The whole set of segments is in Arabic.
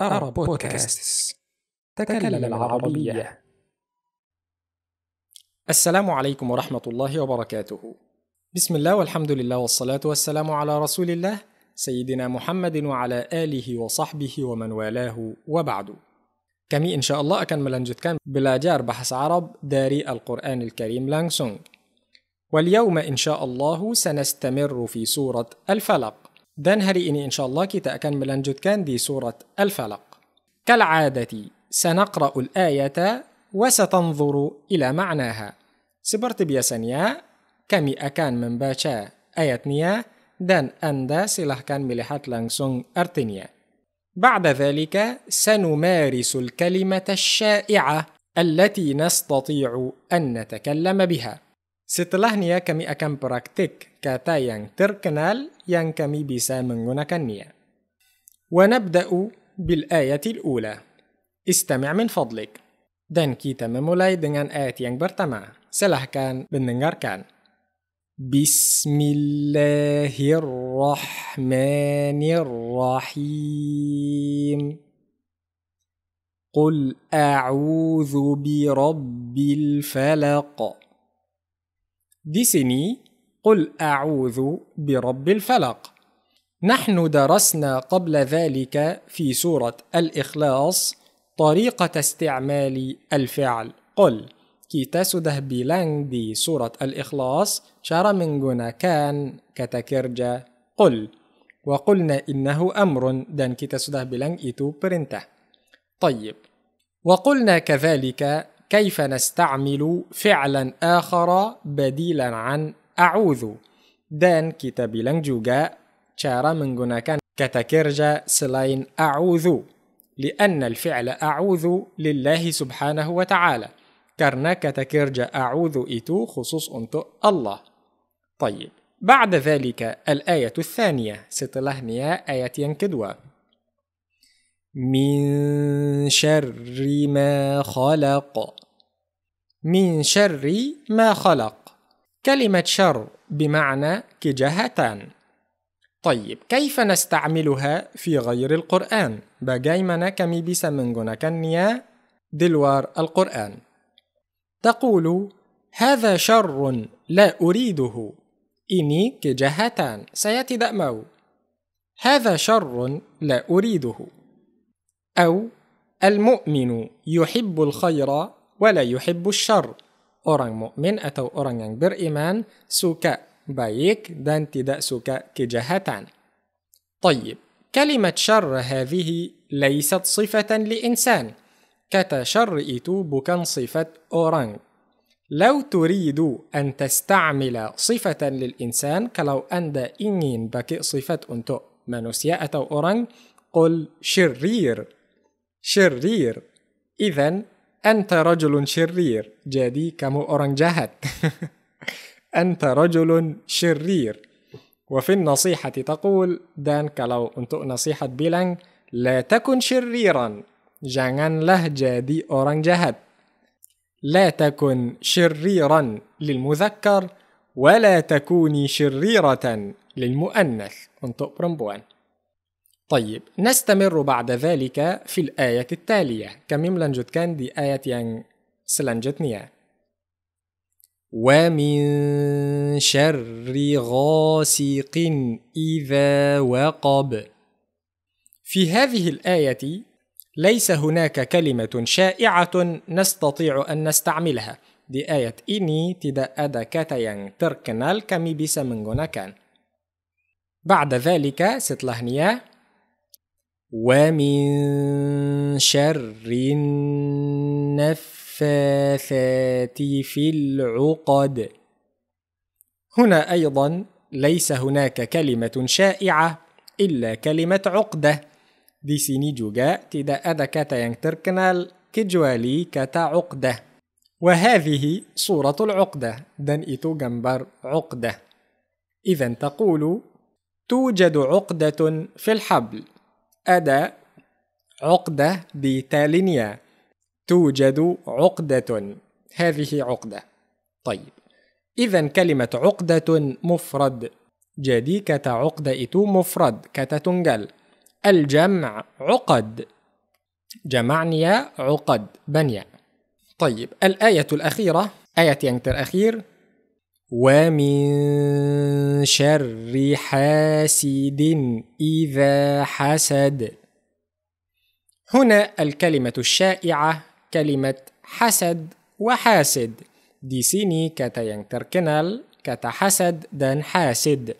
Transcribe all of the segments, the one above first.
أرى بودكاست تكلم العربية السلام عليكم ورحمة الله وبركاته بسم الله والحمد لله والصلاة والسلام على رسول الله سيدنا محمد وعلى آله وصحبه ومن والاه وبعد كمي إن شاء الله أكن ملنجتكم بلاجار بحث عرب داري القرآن الكريم لانسونج واليوم إن شاء الله سنستمر في سورة الفلق دان هري إني إن شاء الله كي تأكن ملان كان دي سورة الفلق كالعادة سنقرأ الآية وستنظر إلى معناها سبرت بيسانيا كمي أكان من باشا آياتنيا دان أندا سلاح كان ملحات لانسون أرتنيا بعد ذلك سنمارس الكلمة الشائعة التي نستطيع أن نتكلم بها ستلهنيا كمي أكان براكتيك كاتايان تركنال yang kami bisa menggunakannya. ونبدأ بالآية الأولى. استمع من فضلك. Dan kita memulai dengan ayat yang pertama. Silahkan mendengarkan. Bismillahirrahmanirrahim. قل أعوذ برب الفلق. Di sini قل أعوذ برب الفلق نحن درسنا قبل ذلك في سورة الإخلاص طريقة استعمال الفعل قل كي تسده بلان دي سورة الإخلاص ikhlas من جنا كان كتكرجة قل وقلنا إنه أمر دان كي تسده بلان إتو برنته طيب وقلنا كذلك كيف نستعمل فعلا آخر بديلا عن a'udhu. Dan kita bilang juga cara menggunakan kata kerja selain a'udhu. لأن الفعل أعوذ لله سبحانه وتعالى كرنا كتكرج أعوذ إتو خصوص أنت الله طيب بعد ذلك الآية الثانية ستله آية ينكدوا من شر ما خلق من شر ما خلق كلمة شر بمعنى كجهتان طيب كيف نستعملها في غير القرآن؟ bagaimana بيسا من menggunakannya di دلوار القرآن؟ تقول هذا شر لا أريده إني كجهتان سيأتي دأمو هذا شر لا أريده أو المؤمن يحب الخير ولا يحب الشر orang mukmin atau orang yang beriman suka baik dan tidak suka kejahatan. طيب كلمة شر هذه ليست صفة لإنسان Kata شر itu bukan sifat orang. لو تريد أن تستعمل صفة للإنسان كلو أند إنين بك صفة أنتو manusia atau orang قل شرير شرير إذن أنت رجل شرير جادي كمو أورانج جاهد أنت رجل شرير وفي النصيحة تقول دان كالو أنتو نصيحة بيلان لا تكن شريرا جانان له جادي أورانج جاهد لا تكن شريرا للمذكر ولا تكوني شريرة للمؤنث أنتو برمبوان طيب نستمر بعد ذلك في الآية التالية كميم لنجد كان دي آية يان سلنجت نيا ومن شر غاسق إذا وقب في هذه الآية ليس هناك كلمة شائعة نستطيع أن نستعملها دي آية إني تدا أدا كاتيان تركنال كمي بيسا من كان بعد ذلك ستلهنيا ومن شر النفاثات في العقد هنا ايضا ليس هناك كلمه شائعه الا كلمه عقده دي سيني جوغا تدا ada kata yang terkenal kecuali kata عقده وهذه صورة العقدة دن إتو جنبر عقدة إذا تقول توجد عقدة في الحبل أدا عقدة بتالينيا توجد عقدة هذه عقدة طيب إذا كلمة عقدة مفرد جدي كتا عقدة إتو مفرد كتا تنجل الجمع عقد جمعنيا عقد بنيا طيب الآية الأخيرة آية ينتر أخير ومن شر حاسد اذا حسد هنا الكلمه الشائعه كلمه حسد وحاسد دي سيني كتا yang كتا حسد دان حاسد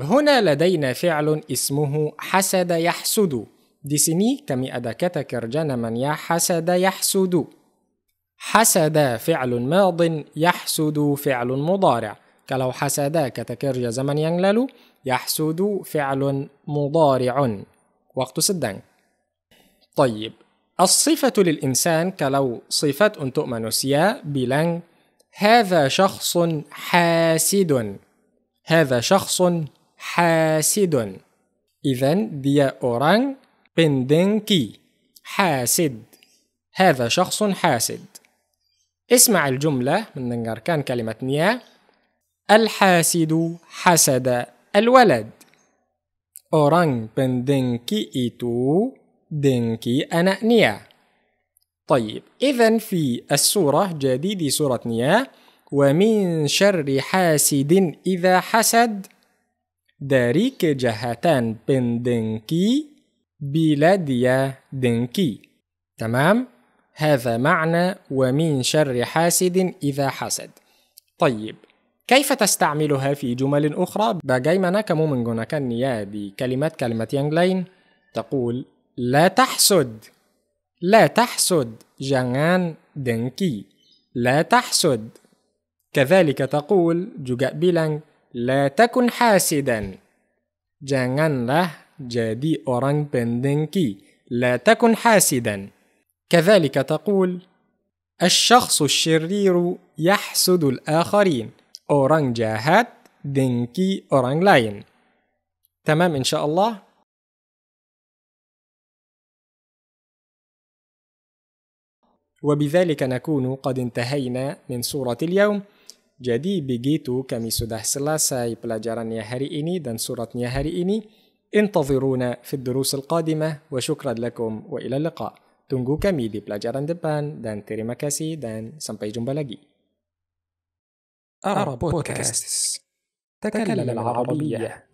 هنا لدينا فعل اسمه حسد يحسد دي سيني كمي ada kata من يا حسد يحسد حسد فعل ماض يحسد فعل مضارع كلو حسد كتكرج زمن ينلل يحسد فعل مضارع وقت سدان طيب الصفة للإنسان كلو صفة تؤمن سيا بلن هذا شخص حاسد هذا شخص حاسد إذا دي أوران بندنكي حاسد هذا شخص حاسد اسمع الجملة من دنجر كان كلمة نيا الحاسد حسد الولد orang إيتو دنكي أنا نيا طيب إذا في السورة جديد سورة نيا ومن شر حاسد إذا حسد داريك جهتان بن bila بلاديا dengki. تمام؟ هذا معنى ومن شر حاسد إذا حسد طيب كيف تستعملها في جمل أخرى؟ بجايمنا كمومن كان يا بكلمات كلمة ينجلين تقول لا تحسد لا تحسد جنان دنكي لا تحسد كذلك تقول جوجا bilang لا تكن حاسدا له جادي أورانج بندنكي لا تكن حاسدا كذلك تقول الشخص الشرير يحسد الآخرين أورانج جاهات دينكي أورانج لاين تمام إن شاء الله وبذلك نكون قد انتهينا من سورة اليوم Jadi begitu kami sudah selesai pelajarannya hari إني دان سورة hari إني انتظرونا في الدروس القادمة وشكرا لكم وإلى اللقاء Tunggu kami di pelajaran depan dan terima kasih dan sampai jumpa lagi. Arab Podcast. تكلم العربية